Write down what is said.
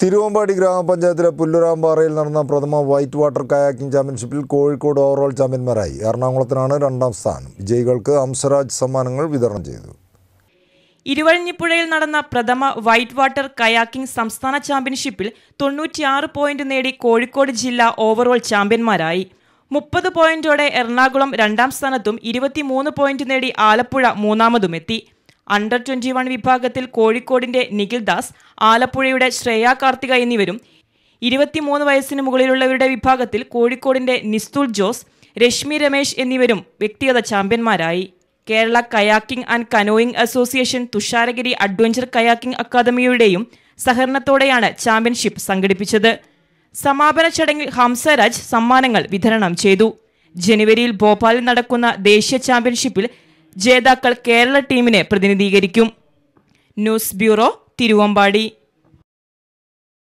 തിരുവമ്പാടി ഗ്രാമപഞ്ചായത്തിലെ പുല്ലുരാമ്പാറയിൽ നടന്ന പ്രഥമ വൈറ്റ് വാട്ടർ കയാക്കിംഗ് ചാമ്പ്യൻഷിപ്പിൽ കോഴിക്കോട് ഓവറോൾ ചാമ്പ്യന്മാരായി എറണാകുളത്തിനാണ് രണ്ടാം സ്ഥാനം വിജയികൾക്ക് അംസരാജ് സമ്മാനങ്ങൾ വിതരണം ചെയ്തു ഇരുവഴിഞ്ഞിപ്പുഴയിൽ നടന്ന പ്രഥമ വൈറ്റ് വാട്ടർ കയാക്കിംഗ് സംസ്ഥാന ചാമ്പ്യൻഷിപ്പിൽ തൊണ്ണൂറ്റിയാറ് പോയിന്റ് നേടി കോഴിക്കോട് ജില്ല ഓവറോൾ ചാമ്പ്യന്മാരായി മുപ്പത് പോയിന്റോടെ എറണാകുളം രണ്ടാം സ്ഥാനത്തും ഇരുപത്തിമൂന്ന് പോയിന്റ് നേടി ആലപ്പുഴ മൂന്നാമതുമെത്തി അണ്ടർ ട്വന്റി വൺ വിഭാഗത്തിൽ കോഴിക്കോടിന്റെ നിഖിൽ ദാസ് ആലപ്പുഴയുടെ ശ്രേയ കാർത്തിക എന്നിവരും ഇരുപത്തിമൂന്ന് വയസ്സിന് മുകളിലുള്ളവരുടെ വിഭാഗത്തിൽ കോഴിക്കോടിന്റെ നിസ്തുൽ ജോസ് രശ്മി രമേശ് എന്നിവരും വ്യക്തിഗത ചാമ്പ്യന്മാരായി Kerala kayaking and canoeing association Thusharagiri adventure kayaking അക്കാദമിയുടെയും സഹകരണത്തോടെയാണ് ചാമ്പ്യൻഷിപ്പ് സംഘടിപ്പിച്ചത് സമാപന ചടങ്ങിൽ ഹംസരാജ് സമ്മാനങ്ങൾ വിതരണം ചെയ്തു ജനുവരിയിൽ ഭോപ്പാലിൽ നടക്കുന്ന ദേശീയ ചാമ്പ്യൻഷിപ്പിൽ ജേതാക്കൾ കേരള ടീമിനെ പ്രതിനിധീകരിക്കും ന്യൂസ് ബ്യൂറോ തിരുവമ്പാടി